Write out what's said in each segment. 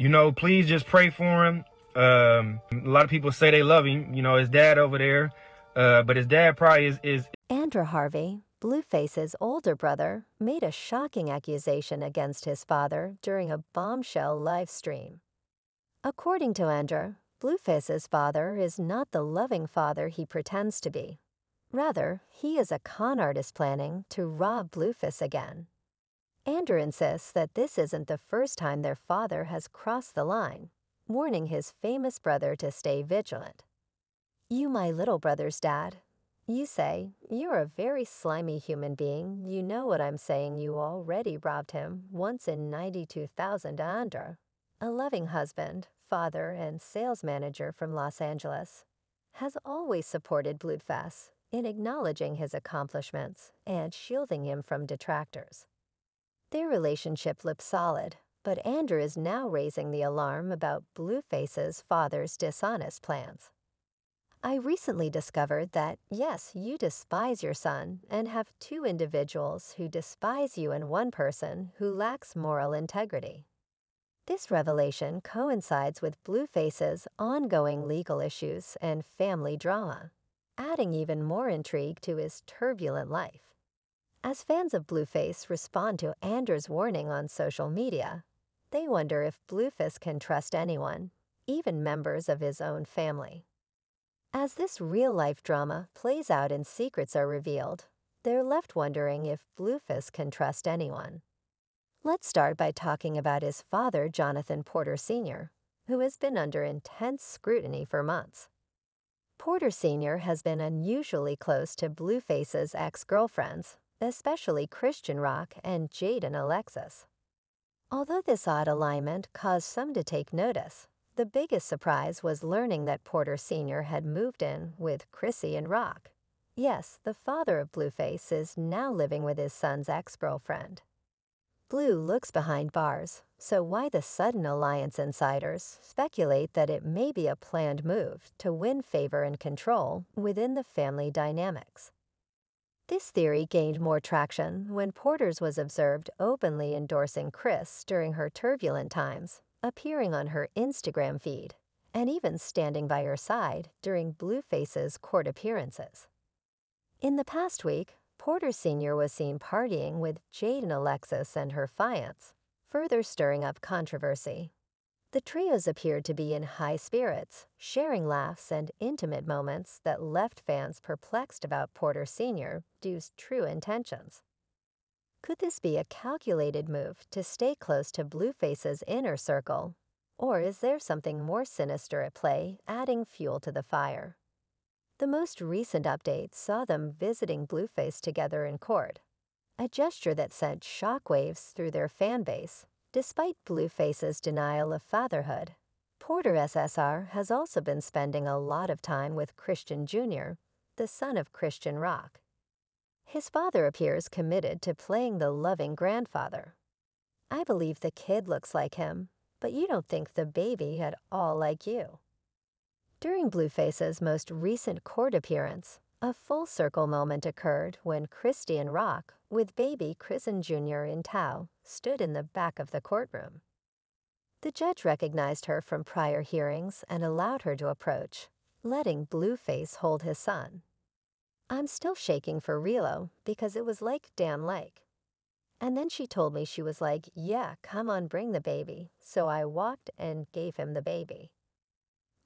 you know, please just pray for him. Um, a lot of people say they love him. You know, his dad over there, uh, but his dad probably is, is. Andrew Harvey, Blueface's older brother, made a shocking accusation against his father during a bombshell live stream. According to Andrew, Blueface's father is not the loving father he pretends to be. Rather, he is a con artist planning to rob Blueface again. Ander insists that this isn't the first time their father has crossed the line, warning his famous brother to stay vigilant. You, my little brother's dad. You say, you're a very slimy human being. You know what I'm saying. You already robbed him once in 92,000 Ander, a loving husband, father, and sales manager from Los Angeles, has always supported Blutfass in acknowledging his accomplishments and shielding him from detractors. Their relationship looks solid, but Andrew is now raising the alarm about Blueface's father's dishonest plans. I recently discovered that, yes, you despise your son and have two individuals who despise you and one person who lacks moral integrity. This revelation coincides with Blueface's ongoing legal issues and family drama, adding even more intrigue to his turbulent life. As fans of Blueface respond to Anders' warning on social media, they wonder if Blueface can trust anyone, even members of his own family. As this real-life drama plays out and secrets are revealed, they're left wondering if Blueface can trust anyone. Let's start by talking about his father, Jonathan Porter Sr., who has been under intense scrutiny for months. Porter Sr. has been unusually close to Blueface's ex-girlfriends, especially Christian rock and Jaden Alexis. Although this odd alignment caused some to take notice, the biggest surprise was learning that Porter Sr. had moved in with Chrissy and Rock. Yes, the father of Blueface is now living with his son's ex-girlfriend. Blue looks behind bars, so why the sudden alliance insiders speculate that it may be a planned move to win favor and control within the family dynamics. This theory gained more traction when Porters was observed openly endorsing Chris during her turbulent times, appearing on her Instagram feed, and even standing by her side during Blueface's court appearances. In the past week, Porter Sr. was seen partying with Jaden Alexis and her fiance, further stirring up controversy. The trios appeared to be in high spirits, sharing laughs and intimate moments that left fans perplexed about Porter Sr. Dew's true intentions. Could this be a calculated move to stay close to Blueface's inner circle? Or is there something more sinister at play, adding fuel to the fire? The most recent update saw them visiting Blueface together in court, a gesture that sent shockwaves through their fan base, Despite Blueface's denial of fatherhood, Porter SSR has also been spending a lot of time with Christian Jr., the son of Christian Rock. His father appears committed to playing the loving grandfather. I believe the kid looks like him, but you don't think the baby at all like you. During Blueface's most recent court appearance, a full circle moment occurred when Christian Rock, with baby Chrisen Jr. in tow, stood in the back of the courtroom. The judge recognized her from prior hearings and allowed her to approach, letting Blueface hold his son. I'm still shaking for Relo because it was like damn like. And then she told me she was like, yeah, come on, bring the baby. So I walked and gave him the baby.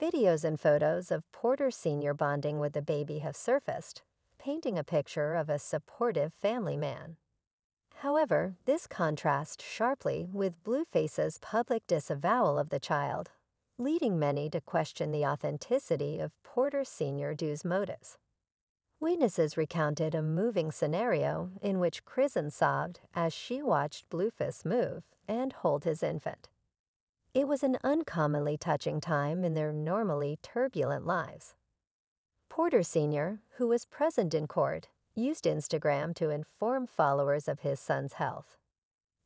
Videos and photos of Porter Sr. bonding with the baby have surfaced, painting a picture of a supportive family man. However, this contrasts sharply with Blueface's public disavowal of the child, leading many to question the authenticity of Porter Sr. Dew's motives. Witnesses recounted a moving scenario in which Krisen sobbed as she watched Blueface move and hold his infant. It was an uncommonly touching time in their normally turbulent lives. Porter Sr., who was present in court, used Instagram to inform followers of his son's health.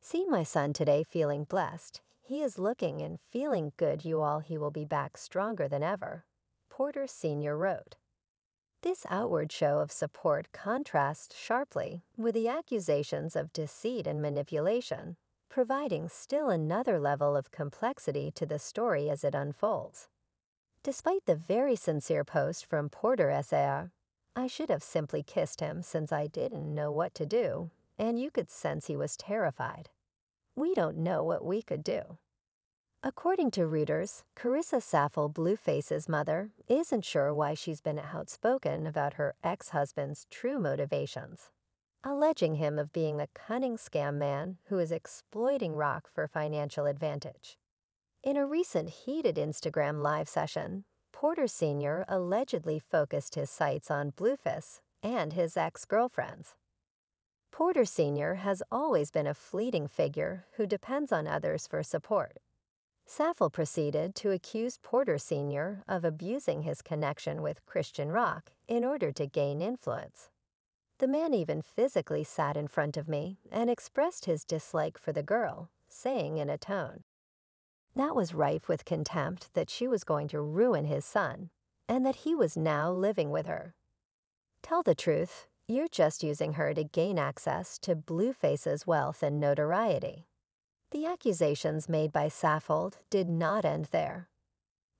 See my son today feeling blessed. He is looking and feeling good, you all. He will be back stronger than ever. Porter Sr. wrote. This outward show of support contrasts sharply with the accusations of deceit and manipulation providing still another level of complexity to the story as it unfolds. Despite the very sincere post from Porter SAR, I should have simply kissed him since I didn't know what to do, and you could sense he was terrified. We don't know what we could do. According to Reuters, Carissa Saffel Blueface's mother isn't sure why she's been outspoken about her ex-husband's true motivations alleging him of being a cunning scam man who is exploiting Rock for financial advantage. In a recent heated Instagram live session, Porter Sr. allegedly focused his sights on Bluefus and his ex-girlfriends. Porter Sr. has always been a fleeting figure who depends on others for support. Saffel proceeded to accuse Porter Sr. of abusing his connection with Christian Rock in order to gain influence. The man even physically sat in front of me and expressed his dislike for the girl, saying in a tone, That was rife with contempt that she was going to ruin his son, and that he was now living with her. Tell the truth, you're just using her to gain access to Blueface's wealth and notoriety. The accusations made by Saffold did not end there.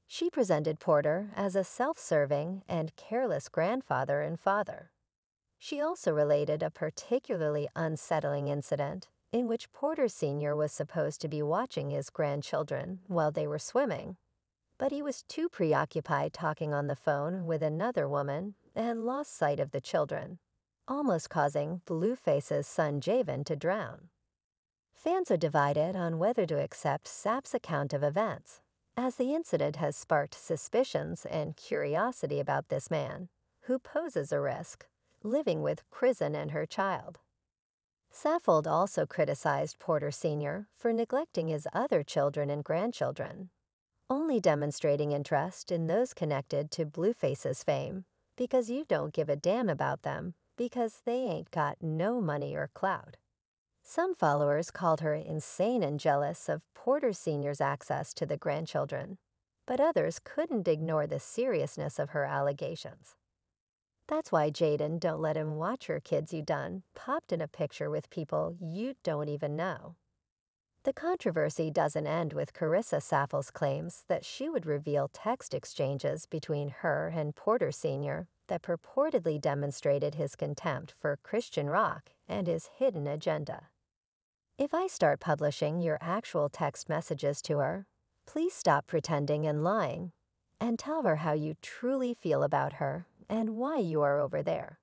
She presented Porter as a self-serving and careless grandfather and father she also related a particularly unsettling incident in which Porter Sr. was supposed to be watching his grandchildren while they were swimming. But he was too preoccupied talking on the phone with another woman and lost sight of the children, almost causing Blueface's son Javen to drown. Fans are divided on whether to accept Sapp's account of events, as the incident has sparked suspicions and curiosity about this man, who poses a risk living with Crizen and her child. Saffold also criticized Porter Sr. for neglecting his other children and grandchildren, only demonstrating interest in those connected to Blueface's fame because you don't give a damn about them because they ain't got no money or clout. Some followers called her insane and jealous of Porter Sr.'s access to the grandchildren, but others couldn't ignore the seriousness of her allegations. That's why Jaden, don't let him watch your kids you done, popped in a picture with people you don't even know. The controversy doesn't end with Carissa Saffel's claims that she would reveal text exchanges between her and Porter Sr. that purportedly demonstrated his contempt for Christian rock and his hidden agenda. If I start publishing your actual text messages to her, please stop pretending and lying and tell her how you truly feel about her and why you are over there.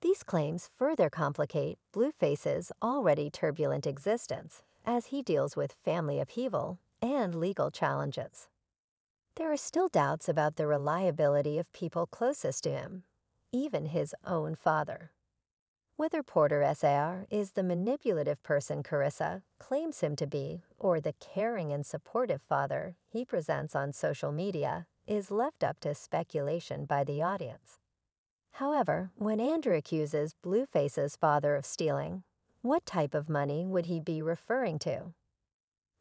These claims further complicate Blueface's already turbulent existence as he deals with family upheaval and legal challenges. There are still doubts about the reliability of people closest to him, even his own father. Whether Porter S.A.R. is the manipulative person Carissa claims him to be or the caring and supportive father he presents on social media is left up to speculation by the audience. However, when Andrew accuses Blueface's father of stealing, what type of money would he be referring to?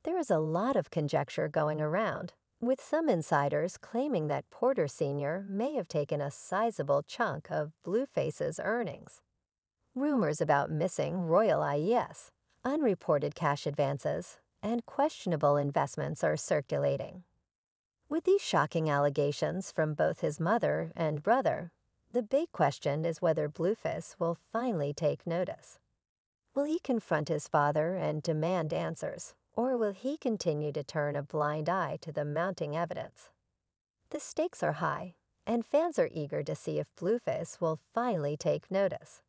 There is a lot of conjecture going around, with some insiders claiming that Porter Sr. may have taken a sizable chunk of Blueface's earnings. Rumors about missing royal IES, unreported cash advances, and questionable investments are circulating. With these shocking allegations from both his mother and brother, the big question is whether Bluefus will finally take notice. Will he confront his father and demand answers, or will he continue to turn a blind eye to the mounting evidence? The stakes are high, and fans are eager to see if Bluefus will finally take notice.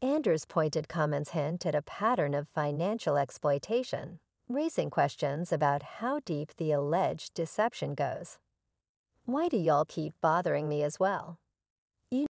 Andrew's pointed comments hint at a pattern of financial exploitation raising questions about how deep the alleged deception goes. Why do y'all keep bothering me as well?